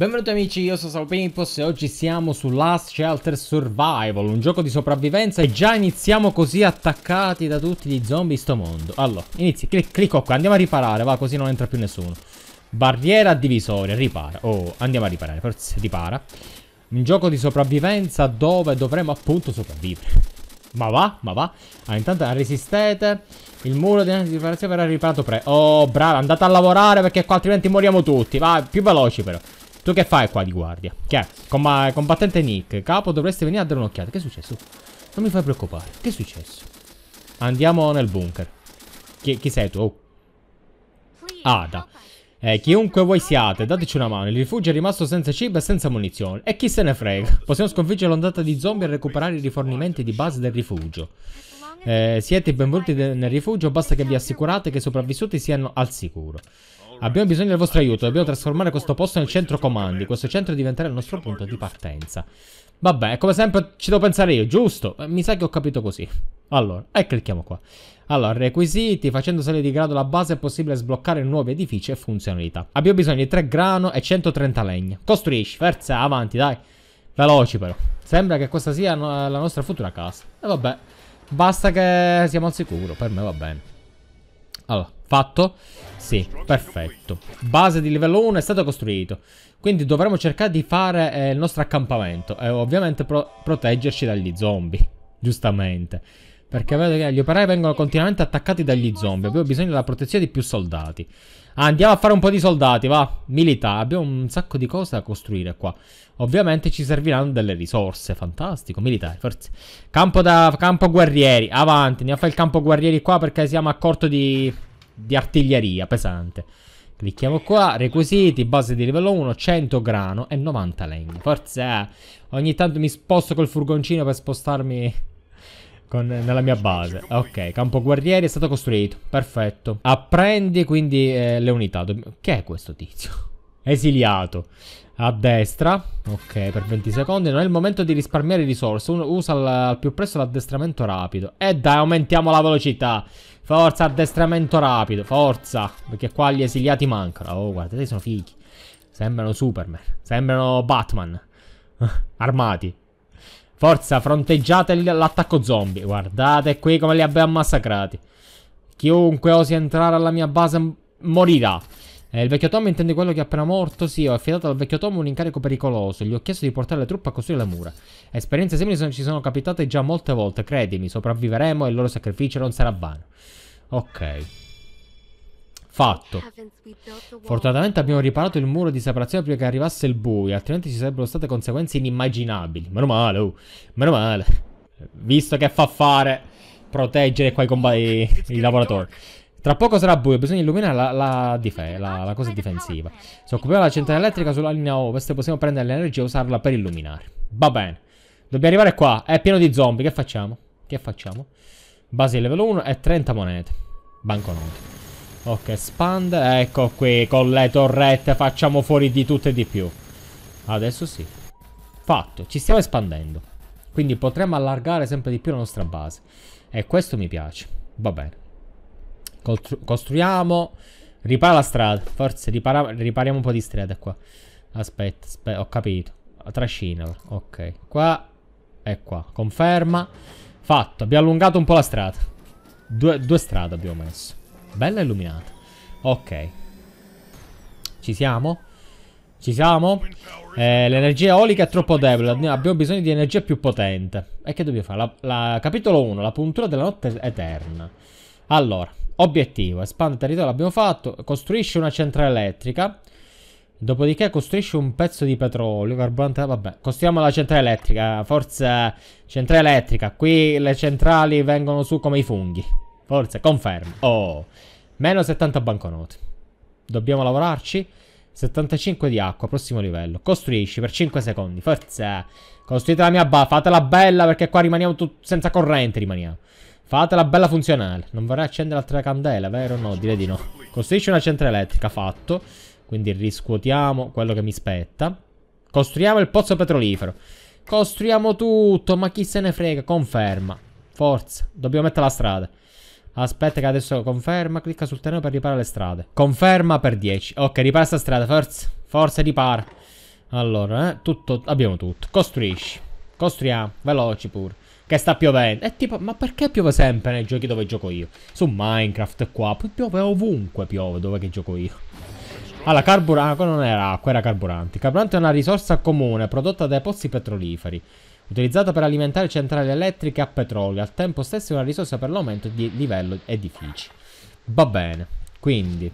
Benvenuti amici, io sono Salpimpos e oggi siamo su Last Shelter Survival, un gioco di sopravvivenza e già iniziamo così attaccati da tutti gli zombie in sto mondo. Allora, inizi, clic clicco qua, andiamo a riparare, va, così non entra più nessuno. Barriera divisoria, ripara. Oh, andiamo a riparare, forse ripara. Un gioco di sopravvivenza dove dovremo appunto sopravvivere. Ma va, ma va. Ah, intanto resistete. Il muro di riparazione verrà riparato pre. Oh, brava, andate a lavorare perché qua altrimenti moriamo tutti. Va, più veloci però. Tu che fai qua di guardia? Che è? Comb combattente Nick, capo dovresti venire a dare un'occhiata. Che è successo? Non mi fai preoccupare. Che è successo? Andiamo nel bunker. Chi, chi sei tu? Oh. Ada. Eh, chiunque voi siate, dateci una mano. Il rifugio è rimasto senza cibo e senza munizioni. E chi se ne frega? Possiamo sconfiggere l'ondata di zombie e recuperare i rifornimenti di base del rifugio. Eh, siete benvenuti nel rifugio, basta che vi assicurate che i sopravvissuti siano al sicuro. Abbiamo bisogno del vostro aiuto. Dobbiamo trasformare questo posto nel centro comandi. Questo centro diventerà il nostro punto di partenza. Vabbè, come sempre ci devo pensare io, giusto? Eh, mi sa che ho capito così. Allora, e clicchiamo qua. Allora, requisiti. Facendo salire di grado la base è possibile sbloccare nuovi edifici e funzionalità. Abbiamo bisogno di 3 grano e 130 legna. Costruisci, forza, avanti, dai. Veloci però. Sembra che questa sia la nostra futura casa. E vabbè, basta che siamo al sicuro. Per me va bene. Allora. Fatto? Sì, perfetto. Base di livello 1 è stato costruito. Quindi dovremo cercare di fare eh, il nostro accampamento e ovviamente pro proteggerci dagli zombie. Giustamente. Perché vedo che gli operai vengono continuamente attaccati dagli zombie. Abbiamo bisogno della protezione di più soldati. Ah, andiamo a fare un po' di soldati, va. Milità. Abbiamo un sacco di cose da costruire qua. Ovviamente ci serviranno delle risorse. Fantastico. Militari, forse. Campo, da, campo guerrieri. Avanti. Andiamo a fare il campo guerrieri qua perché siamo a corto di di artiglieria pesante. Clicchiamo qua, requisiti, base di livello 1, 100 grano e 90 legno. Forse eh, ogni tanto mi sposto col furgoncino per spostarmi con, nella mia base. Ok, campo guerrieri è stato costruito, perfetto. Apprendi quindi eh, le unità. Che è questo tizio? Esiliato a destra. Ok, per 20 secondi. Non è il momento di risparmiare risorse. Usa al, al più presto l'addestramento rapido. E dai, aumentiamo la velocità. Forza, addestramento rapido. Forza. Perché qua gli esiliati mancano. Oh, guardate, sono fighi. Sembrano Superman. Sembrano Batman. Armati. Forza, fronteggiate l'attacco zombie. Guardate qui come li abbiamo massacrati. Chiunque osi entrare alla mia base morirà. Eh, il vecchio Tom intende quello che è appena morto? Sì, ho affidato al vecchio Tom un incarico pericoloso. Gli ho chiesto di portare le truppe a costruire le mura. Esperienze simili sono, ci sono capitate già molte volte, credimi. Sopravviveremo e il loro sacrificio non sarà vano. Ok. Fatto. Fortunatamente abbiamo riparato il muro di separazione prima che arrivasse il buio, altrimenti ci sarebbero state conseguenze inimmaginabili. Meno male, uh. Meno male. Visto che fa fare proteggere qua i, i lavoratori. Tra poco sarà buio, bisogna illuminare la, la, la, la cosa difensiva. Se occupiamo la centrale elettrica sulla linea ovest, possiamo prendere l'energia e usarla per illuminare. Va bene. Dobbiamo arrivare qua. È pieno di zombie. Che facciamo? Che facciamo? Base livello 1 e 30 monete. Banconote. Ok, expand. Ecco qui, con le torrette facciamo fuori di tutto e di più. Adesso sì. Fatto, ci stiamo espandendo. Quindi potremmo allargare sempre di più la nostra base. E questo mi piace. Va bene costruiamo. Ripara la strada. Forse ripariamo un po' di strada qua. Aspetta, aspetta, ho capito. Trascinala. Ok. Qua e qua. Conferma. Fatto. Abbiamo allungato un po' la strada. Due, due strade abbiamo messo. Bella illuminata. Ok. Ci siamo? Ci siamo? Eh, L'energia eolica è troppo debole. Abbiamo bisogno di energia più potente. E che dobbiamo fare? La, la, capitolo 1. La puntura della notte eterna. Allora, Obiettivo, espande il territorio, l'abbiamo fatto, costruisce una centrale elettrica, dopodiché costruisce un pezzo di petrolio, carburante, vabbè, costruiamo la centrale elettrica, forza centrale elettrica, qui le centrali vengono su come i funghi, forza, confermo, oh, meno 70 banconote, dobbiamo lavorarci, 75 di acqua, prossimo livello, costruisci per 5 secondi, forza, costruite la mia ba, fatela bella perché qua rimaniamo senza corrente, rimaniamo. Fatela bella funzionale. Non vorrei accendere altre candele, vero? No, direi di no. Costruisci una centrale elettrica, fatto. Quindi riscuotiamo quello che mi spetta. Costruiamo il pozzo petrolifero. Costruiamo tutto, ma chi se ne frega, conferma. Forza, dobbiamo mettere la strada. Aspetta che adesso conferma, clicca sul terreno per riparare le strade. Conferma per 10. Ok, ripara sta strada, forza, forza ripara. Allora, eh, tutto, abbiamo tutto. Costruisci. Costruiamo, veloci pure che sta piovendo. E tipo, ma perché piove sempre nei giochi dove gioco io? Su Minecraft qua, piove ovunque piove dove gioco io. Allora, carburante, ah, non era acqua, era carburante. carburante è una risorsa comune prodotta dai pozzi petroliferi, utilizzata per alimentare centrali elettriche a petrolio, al tempo stesso è una risorsa per l'aumento di livello edifici. Va bene, quindi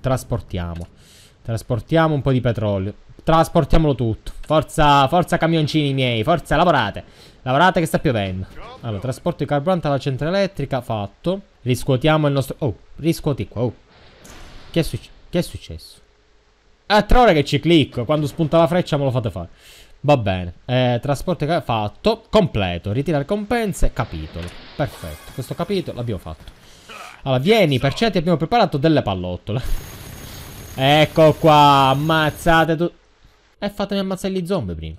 trasportiamo. Trasportiamo un po' di petrolio. Trasportiamolo tutto. Forza, forza camioncini miei, forza, lavorate. Lavorate che sta piovendo. Allora, trasporto di carburante alla centrale elettrica, fatto. Riscuotiamo il nostro... Oh, riscuoti qua, oh. Che è, che è successo? È tre ore che ci clicco. Quando spunta la freccia me lo fate fare. Va bene. Eh, trasporto fatto. Completo. Ritirare compense. Capitolo. Perfetto. Questo capitolo l'abbiamo fatto. Allora, vieni, per certi abbiamo preparato delle pallottole. Ecco qua, ammazzate tutto. E eh, fatemi ammazzare gli zombie prima.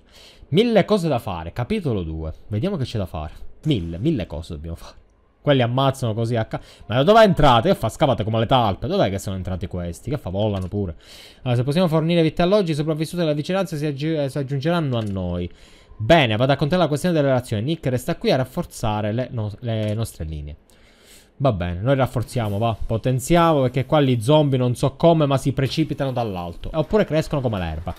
Mille cose da fare, capitolo 2. Vediamo che c'è da fare. Mille, mille cose dobbiamo fare. Quelli ammazzano così a ca... Ma da dove entrate? Che fa? Scavate come le talpe. Dov'è che sono entrati questi? Che fa? Volano pure. Allora, se possiamo fornire vitalloggi, i sopravvissuti alla vicinanza si, aggi... Eh, si aggiungeranno a noi. Bene, vado a contare la questione delle relazioni. Nick resta qui a rafforzare le, no... le nostre linee. Va bene, noi rafforziamo, va. Potenziamo perché qua gli zombie non so come, ma si precipitano dall'alto. Oppure crescono come l'erba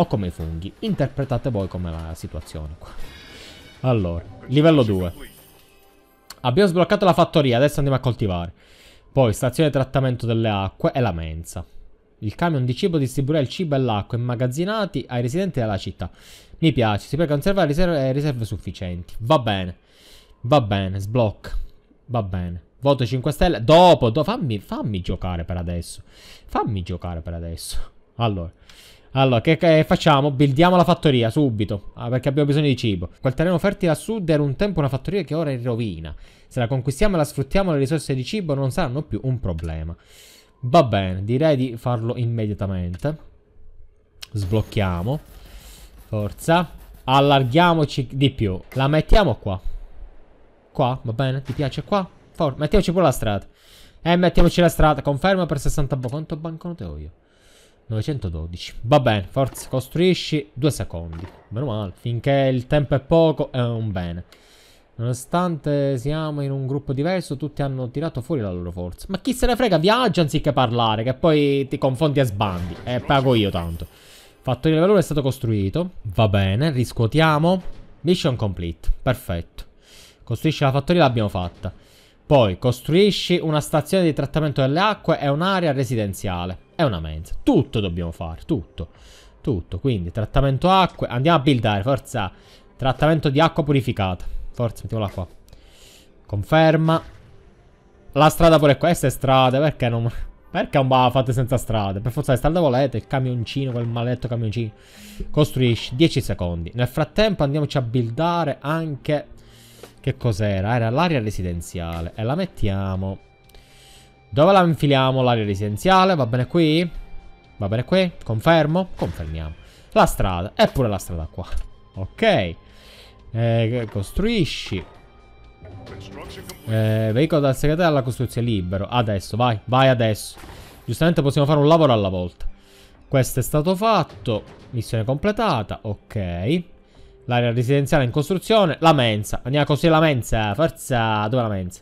o come i funghi. Interpretate voi come la situazione qua. Allora, livello 2. Abbiamo sbloccato la fattoria, adesso andiamo a coltivare. Poi, stazione di trattamento delle acque e la mensa. Il camion di cibo distribuirà il cibo e l'acqua immagazzinati ai residenti della città. Mi piace, si può conservare riserve, eh, riserve sufficienti. Va bene. Va bene, sblocca. Va bene. Voto 5 stelle. Dopo, do, fammi, fammi giocare per adesso. Fammi giocare per adesso. Allora. Allora, che, che, facciamo? Buildiamo la fattoria subito, ah, perché abbiamo bisogno di cibo. Quel terreno fertile a sud era un tempo una fattoria che ora è in rovina. Se la conquistiamo e la sfruttiamo, le risorse di cibo non saranno più un problema. Va bene, direi di farlo immediatamente. Sblocchiamo. Forza. Allarghiamoci di più. La mettiamo qua. Qua, va bene? Ti piace qua? Forza. mettiamoci pure la strada. E eh, mettiamoci la strada. Conferma per 60 bo. Quanto banconote ho io? 912. Va bene, forza, costruisci due secondi. Meno male, finché il tempo è poco è un bene. Nonostante siamo in un gruppo diverso, tutti hanno tirato fuori la loro forza. Ma chi se ne frega, viaggia anziché parlare, che poi ti confondi e sbandi. E eh, pago io tanto. Fattorio di valore è stato costruito. Va bene, riscuotiamo. Mission complete, perfetto. Costruisci la fattoria, l'abbiamo fatta. Poi, costruisci una stazione di trattamento delle acque e un'area residenziale è una mensa. Tutto dobbiamo fare, tutto. Tutto, quindi trattamento acqua. Andiamo a buildare, forza. Trattamento di acqua purificata. Forza, mettiamola qua. Conferma. La strada pure questa è strada, perché non... Perché un va fate senza strade? Per forza le strade volete il camioncino, quel maledetto camioncino. Costruisci 10 secondi. Nel frattempo andiamoci a buildare anche... Che cos'era? Era l'area residenziale. E la mettiamo... Dove la infiliamo? L'area residenziale, va bene qui? Va bene qui? Confermo? Confermiamo. La strada, eppure la strada qua. Ok. Eh, costruisci. Eh, veicolo dal segretario alla costruzione libero. Adesso, vai, vai adesso. Giustamente possiamo fare un lavoro alla volta. Questo è stato fatto. Missione completata. Ok. L'area residenziale in costruzione. La mensa. Andiamo così la mensa. Forza. Dove la mensa?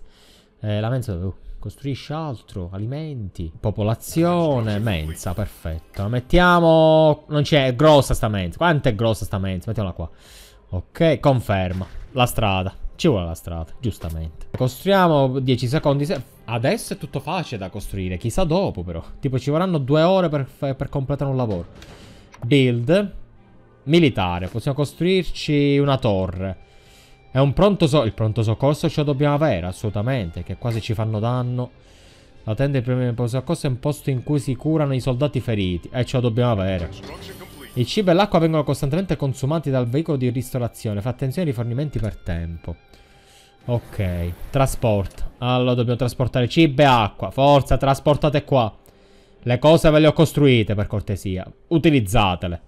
Eh, la mensa dove? Uh. Costruisci altro, alimenti, popolazione, mensa, perfetto. Mettiamo... Non c'è, è grossa sta mensa. Quanto è grossa sta mensa? Mettiamola qua. Ok, conferma. La strada. Ci vuole la strada, giustamente. Costruiamo 10 secondi. Adesso è tutto facile da costruire, chissà dopo però. Tipo ci vorranno due ore per, per completare un lavoro. Build. Militare, possiamo costruirci una torre. È un pronto soccorso. Il pronto soccorso ce lo dobbiamo avere, assolutamente. Che quasi ci fanno danno. La tenda del pronto soccorso è un posto in cui si curano i soldati feriti. E ce lo dobbiamo avere. Il cibo e l'acqua vengono costantemente consumati dal veicolo di ristorazione. Fa attenzione ai rifornimenti per tempo. Ok. Trasporto. Allora dobbiamo trasportare cibo e acqua. Forza, trasportate qua. Le cose ve le ho costruite, per cortesia. Utilizzatele.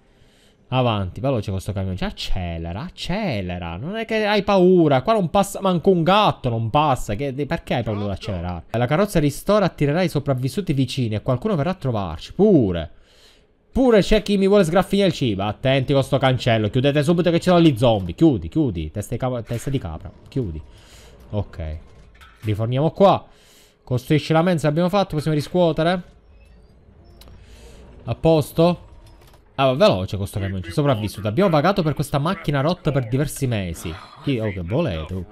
Avanti, veloce questo camioncino. Accelera, accelera. Non è che hai paura. Qua non passa manco un gatto, non passa. Che, perché hai paura di accelerare? La carrozza ristora attirerà i sopravvissuti vicini e qualcuno verrà a trovarci. Pure. Pure c'è chi mi vuole sgraffire il cibo. Attenti con sto cancello. Chiudete subito che ci sono gli zombie. Chiudi, chiudi. Testa di, testa di capra. Chiudi. Ok. Riforniamo qua. Costruisci la mensa abbiamo fatto. Possiamo riscuotere. A posto? Ah, veloce questo camioncino, sopravvissuto. Abbiamo pagato per questa macchina rotta per diversi mesi. Chi... Oh, che volete?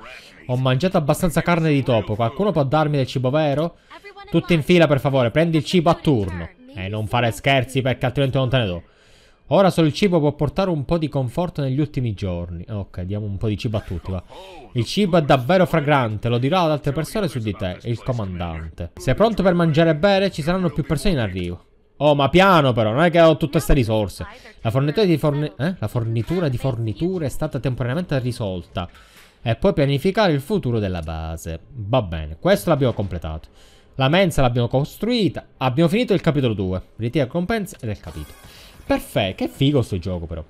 Ho mangiato abbastanza carne di topo. Qualcuno può darmi del cibo vero? Tutti in fila, per favore. Prendi il cibo a turno. E non fare scherzi, perché altrimenti non te ne do. Ora solo il cibo può portare un po' di conforto negli ultimi giorni. Ok, diamo un po' di cibo a tutti, va. Il cibo è davvero fragrante, lo dirò ad altre persone su di te, il comandante. Sei pronto per mangiare e bere? Ci saranno più persone in arrivo. Oh, ma piano però, non è che ho tutte queste risorse. La fornitura di, forni eh? La fornitura di forniture è stata temporaneamente risolta. E poi pianificare il futuro della base. Va bene, questo l'abbiamo completato. La mensa l'abbiamo costruita. Abbiamo finito il capitolo 2. Ritira compensa ed è capito. Perfetto, che figo sto gioco però.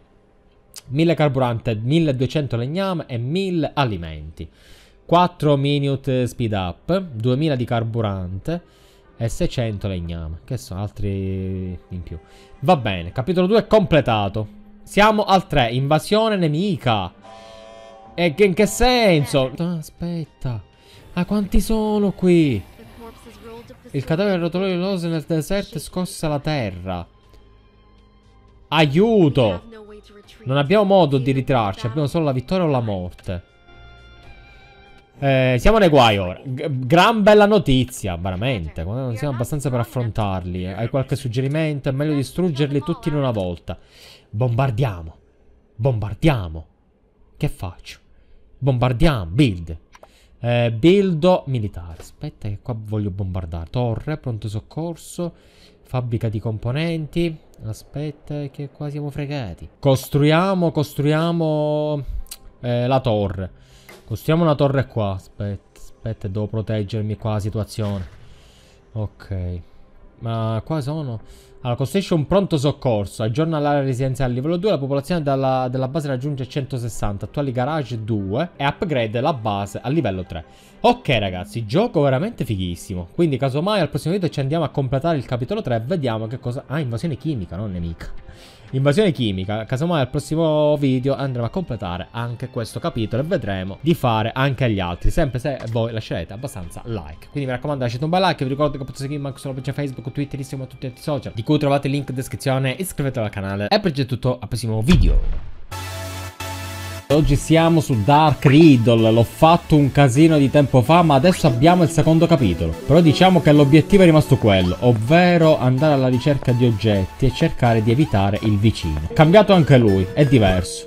1000 carburante, 1200 legname e 1000 alimenti. 4 minute speed up, 2000 di carburante e 600 legname, che sono altri in più. Va bene, capitolo 2 completato. Siamo al 3, invasione nemica. E che, in che senso? Aspetta, ma quanti sono qui? Il cadavere rotolò l'ose nel deserto scossa la terra. Aiuto! Non abbiamo modo di ritrarci, abbiamo solo la vittoria o la morte. Eh, siamo nei guai ora. G gran bella notizia, veramente. Non siamo abbastanza per affrontarli. Eh, hai qualche suggerimento? È meglio distruggerli tutti in una volta. Bombardiamo. Bombardiamo. Che faccio? Bombardiamo. Build. Eh, buildo militare. Aspetta che qua voglio bombardare. Torre, pronto soccorso. Fabbrica di componenti. Aspetta che qua siamo fregati. Costruiamo, costruiamo eh, la torre. Costruiamo una torre qua. Aspetta, aspetta, devo proteggermi qua la situazione. Ok. Ma qua sono... Allora, costruisce un pronto soccorso. Aggiorna l'area residenziale a livello 2. La popolazione dalla, della base raggiunge 160. Attuali garage 2. E upgrade la base a livello 3. Ok, ragazzi. Gioco veramente fighissimo. Quindi, casomai, al prossimo video ci andiamo a completare il capitolo 3. Vediamo che cosa... Ah, invasione chimica, non nemica. Invasione chimica, casomai al prossimo video andremo a completare anche questo capitolo e vedremo di fare anche agli altri, sempre se voi lascerete abbastanza like. Quindi mi raccomando lasciate un bel like, vi ricordo che potete seguirmi anche sulla pagina Facebook, Twitter, Instagram e tutti i social, di cui trovate il link in descrizione, iscrivetevi al canale e per oggi è tutto, al prossimo video. Oggi siamo su Dark Riddle, l'ho fatto un casino di tempo fa ma adesso abbiamo il secondo capitolo. Però diciamo che l'obiettivo è rimasto quello, ovvero andare alla ricerca di oggetti e cercare di evitare il vicino. Cambiato anche lui, è diverso.